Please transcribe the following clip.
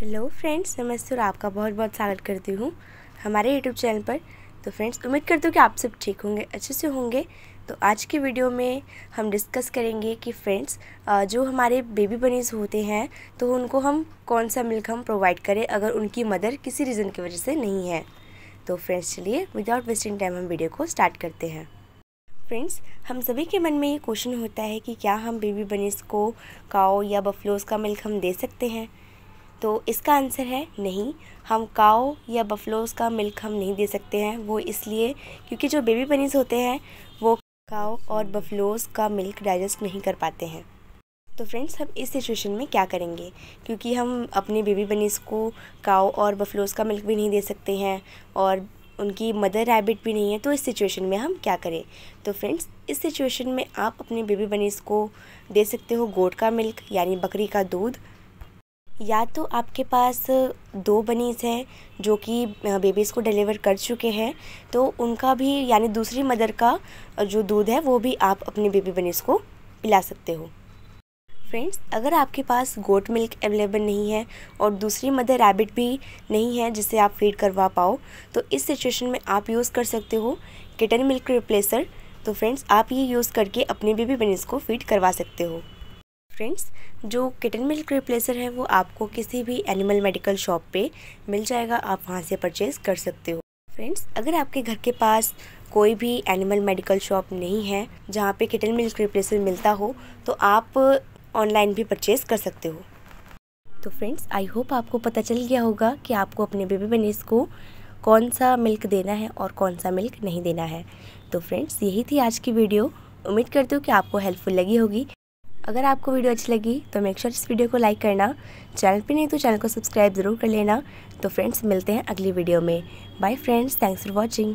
hello friends मैं और आपका बहुत बहुत स्वागत करती हूँ हमारे यूट्यूब चैनल पर तो फ्रेंड्स उम्मीद करती हूँ कि आप सब ठीक होंगे अच्छे से होंगे तो आज की वीडियो में हम डिस्कस करेंगे कि फ्रेंड्स जो हमारे बेबी बनीज होते हैं तो उनको हम कौन सा मिल्क हम प्रोवाइड करें अगर उनकी मदर किसी रीज़न की वजह से नहीं है तो फ्रेंड्स चलिए विदाउट वेस्टिंग टाइम हम वीडियो को स्टार्ट करते हैं फ्रेंड्स हम सभी के मन में ये क्वेश्चन होता है कि क्या हम बेबी बनीज को काओ या बफलोज का मिल्क हम दे सकते हैं तो इसका आंसर है नहीं हम काओ या बफलोज का मिल्क हम नहीं दे सकते हैं वो इसलिए क्योंकि जो बेबी पनीस होते हैं वो काओ और बफलोज का मिल्क डाइजेस्ट नहीं कर पाते हैं तो फ्रेंड्स हम इस सिचुएशन में क्या करेंगे क्योंकि हम अपने बेबी बनीस को काओ और बफलोज का मिल्क भी नहीं दे सकते हैं और उनकी मदर रैबिट भी नहीं है तो इस सिचुएशन में हम क्या करें तो फ्रेंड्स इस सिचुएशन में आप अपने बेबी बनीस को दे सकते हो गोट का मिल्क यानी बकरी का दूध या तो आपके पास दो बनीज़ हैं जो कि बेबीज़ को डिलीवर कर चुके हैं तो उनका भी यानी दूसरी मदर का जो दूध है वो भी आप अपने बेबी बनीज़ को पिला सकते हो फ्रेंड्स अगर आपके पास गोट मिल्क अवेलेबल नहीं है और दूसरी मदर रैबिट भी नहीं है जिसे आप फीड करवा पाओ तो इस सिचुएशन में आप यूज़ कर सकते हो किटन मिल्क रिप्लेसर तो फ्रेंड्स आप ये यूज़ करके अपने बेबी बनीज़ को फीड करवा सकते हो फ्रेंड्स जो किटन मिल्क रिप्लेसर है वो आपको किसी भी एनिमल मेडिकल शॉप पे मिल जाएगा आप वहाँ से परचेज़ कर सकते हो फ्रेंड्स अगर आपके घर के पास कोई भी एनिमल मेडिकल शॉप नहीं है जहाँ पे किटन मिल्क रिप्लेसर मिलता हो तो आप ऑनलाइन भी परचेज़ कर सकते हो तो फ्रेंड्स आई होप आपको पता चल गया होगा कि आपको अपने बेबी बनीस को कौन सा मिल्क देना है और कौन सा मिल्क नहीं देना है तो फ्रेंड्स यही थी आज की वीडियो उम्मीद करती हूँ कि आपको हेल्पफुल लगी होगी अगर आपको वीडियो अच्छी लगी तो मेक श्योर इस वीडियो को लाइक करना चैनल पे नहीं तो चैनल को सब्सक्राइब ज़रूर कर लेना तो फ्रेंड्स मिलते हैं अगली वीडियो में bye friends thanks for watching